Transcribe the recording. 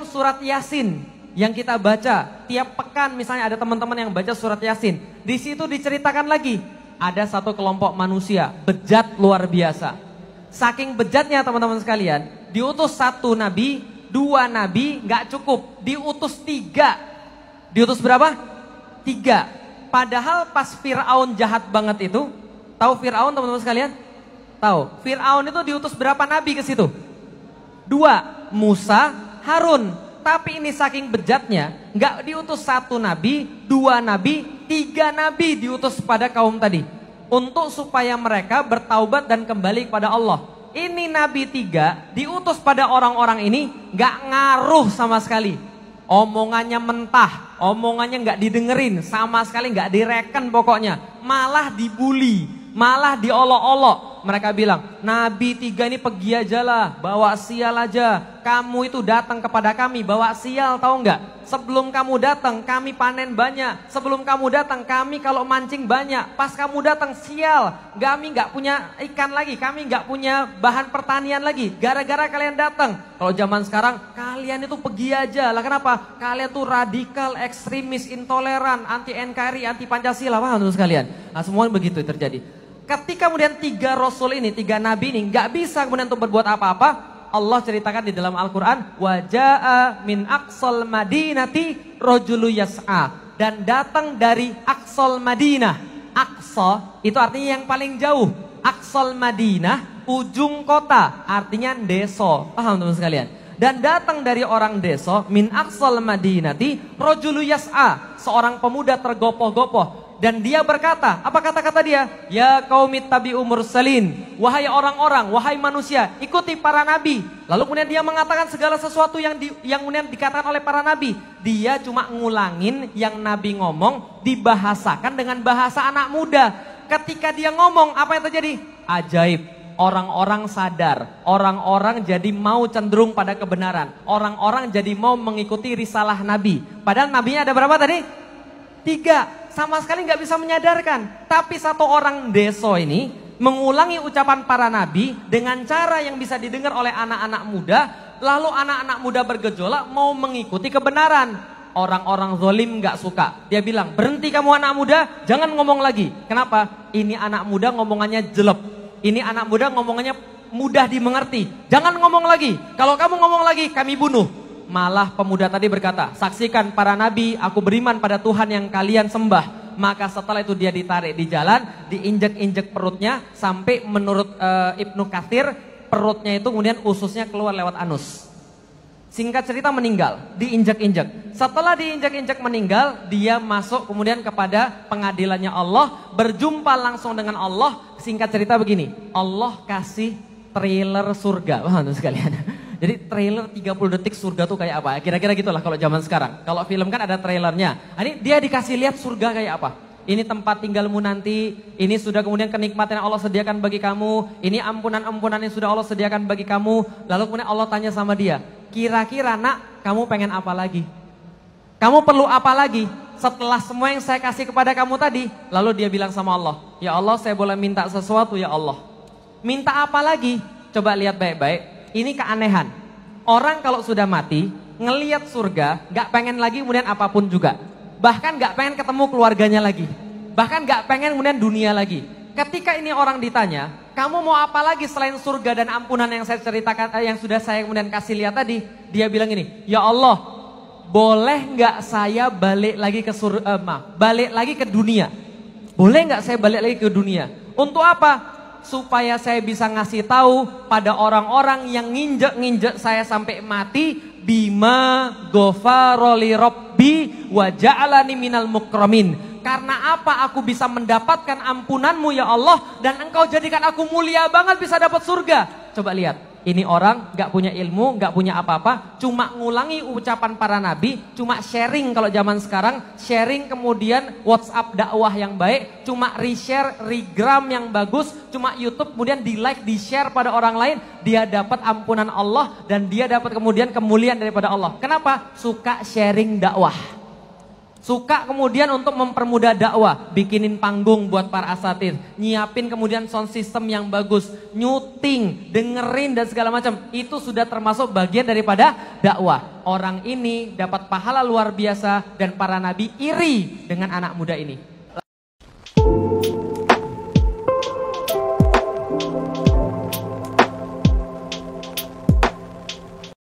dalam surat Yasin yang kita baca tiap pekan misalnya ada teman-teman yang baca surat Yasin, di situ diceritakan lagi ada satu kelompok manusia bejat luar biasa. Saking bejatnya teman-teman sekalian, diutus satu nabi, dua nabi nggak cukup, diutus tiga. Diutus berapa? Tiga. Padahal pas Fir'aun jahat banget itu, tahu Fir'aun teman-teman sekalian? Tahu. Fir'aun itu diutus berapa nabi ke situ? Dua. Musa Harun. Tapi ini saking bejatnya, nggak diutus satu nabi, dua nabi, tiga nabi diutus pada kaum tadi. Untuk supaya mereka bertaubat dan kembali kepada Allah. Ini nabi tiga diutus pada orang-orang ini nggak ngaruh sama sekali. Omongannya mentah, omongannya nggak didengerin, sama sekali nggak direken pokoknya. Malah dibully, malah diolok-olok, mereka bilang, Nabi tiga ini pergi aja lah, bawa sial aja. Kamu itu datang kepada kami, bawa sial tahu nggak? Sebelum kamu datang, kami panen banyak. Sebelum kamu datang, kami kalau mancing banyak. Pas kamu datang, sial. Kami nggak punya ikan lagi, kami nggak punya bahan pertanian lagi. Gara-gara kalian datang. Kalau zaman sekarang, kalian itu pergi aja lah. Kenapa? Kalian tuh radikal, ekstremis, intoleran, anti NKRI, anti Pancasila. wah, tuh kalian. Nah semua begitu terjadi. Ketika kemudian tiga rasul ini, tiga nabi ini nggak bisa kemudian untuk berbuat apa-apa, Allah ceritakan di dalam Al-Qur'an, "Waja'a min aqsal madinati rajulu yas'a." Dan datang dari Aqsal Madinah. Aqsa itu artinya yang paling jauh. Aqsal Madinah, ujung kota, artinya deso. Paham teman teman sekalian? Dan datang dari orang deso, min Aqsal Madinati rajulu yas'a, seorang pemuda tergopoh-gopoh dan dia berkata, apa kata-kata dia? Ya kaumit tabi umur selin. Wahai orang-orang, wahai manusia, ikuti para nabi. Lalu kemudian dia mengatakan segala sesuatu yang di, yang kemudian dikatakan oleh para nabi. Dia cuma ngulangin yang nabi ngomong dibahasakan dengan bahasa anak muda. Ketika dia ngomong, apa yang terjadi? Ajaib. Orang-orang sadar, orang-orang jadi mau cenderung pada kebenaran. Orang-orang jadi mau mengikuti risalah Nabi. Padahal Nabinya ada berapa tadi? Tiga sama sekali nggak bisa menyadarkan. Tapi satu orang deso ini mengulangi ucapan para nabi dengan cara yang bisa didengar oleh anak-anak muda. Lalu anak-anak muda bergejolak mau mengikuti kebenaran. Orang-orang zolim nggak suka. Dia bilang, berhenti kamu anak muda, jangan ngomong lagi. Kenapa? Ini anak muda ngomongannya jelek. Ini anak muda ngomongannya mudah dimengerti. Jangan ngomong lagi. Kalau kamu ngomong lagi, kami bunuh. Malah pemuda tadi berkata, saksikan para nabi, aku beriman pada Tuhan yang kalian sembah. Maka setelah itu dia ditarik di jalan, diinjek-injek perutnya sampai menurut e, Ibnu Kathir perutnya itu kemudian ususnya keluar lewat anus. Singkat cerita meninggal, diinjek injek Setelah diinjek injek meninggal, dia masuk kemudian kepada pengadilannya Allah, berjumpa langsung dengan Allah. Singkat cerita begini, Allah kasih trailer surga. Wah, sekalian? Jadi trailer 30 detik surga tuh kayak apa? Kira-kira gitulah kalau zaman sekarang. Kalau film kan ada trailernya. Ah, ini dia dikasih lihat surga kayak apa? Ini tempat tinggalmu nanti, ini sudah kemudian kenikmatan yang Allah sediakan bagi kamu, ini ampunan-ampunan yang sudah Allah sediakan bagi kamu. Lalu kemudian Allah tanya sama dia, kira-kira nak kamu pengen apa lagi? Kamu perlu apa lagi? setelah semua yang saya kasih kepada kamu tadi, lalu dia bilang sama Allah, "Ya Allah, saya boleh minta sesuatu ya Allah." Minta apa lagi? Coba lihat baik-baik. Ini keanehan. Orang kalau sudah mati, ngeliat surga, gak pengen lagi kemudian apapun juga. Bahkan gak pengen ketemu keluarganya lagi. Bahkan gak pengen kemudian dunia lagi. Ketika ini orang ditanya, kamu mau apa lagi selain surga dan ampunan yang saya ceritakan, eh, yang sudah saya kemudian kasih lihat tadi? Dia bilang ini, ya Allah, boleh nggak saya balik lagi ke surga, eh, balik lagi ke dunia? Boleh nggak saya balik lagi ke dunia? Untuk apa? supaya saya bisa ngasih tahu pada orang-orang yang nginjek-nginjek saya sampai mati bima roli robbi wa minal mukromin karena apa aku bisa mendapatkan ampunanmu ya Allah dan engkau jadikan aku mulia banget bisa dapat surga coba lihat ini orang gak punya ilmu, gak punya apa-apa, cuma ngulangi ucapan para nabi, cuma sharing kalau zaman sekarang, sharing kemudian WhatsApp dakwah yang baik, cuma reshare, regram yang bagus, cuma YouTube kemudian di-like, di-share pada orang lain, dia dapat ampunan Allah dan dia dapat kemudian kemuliaan daripada Allah. Kenapa? Suka sharing dakwah. Suka kemudian untuk mempermudah dakwah, bikinin panggung buat para asatir nyiapin kemudian sound system yang bagus, nyuting, dengerin dan segala macam. Itu sudah termasuk bagian daripada dakwah. Orang ini dapat pahala luar biasa dan para nabi iri dengan anak muda ini.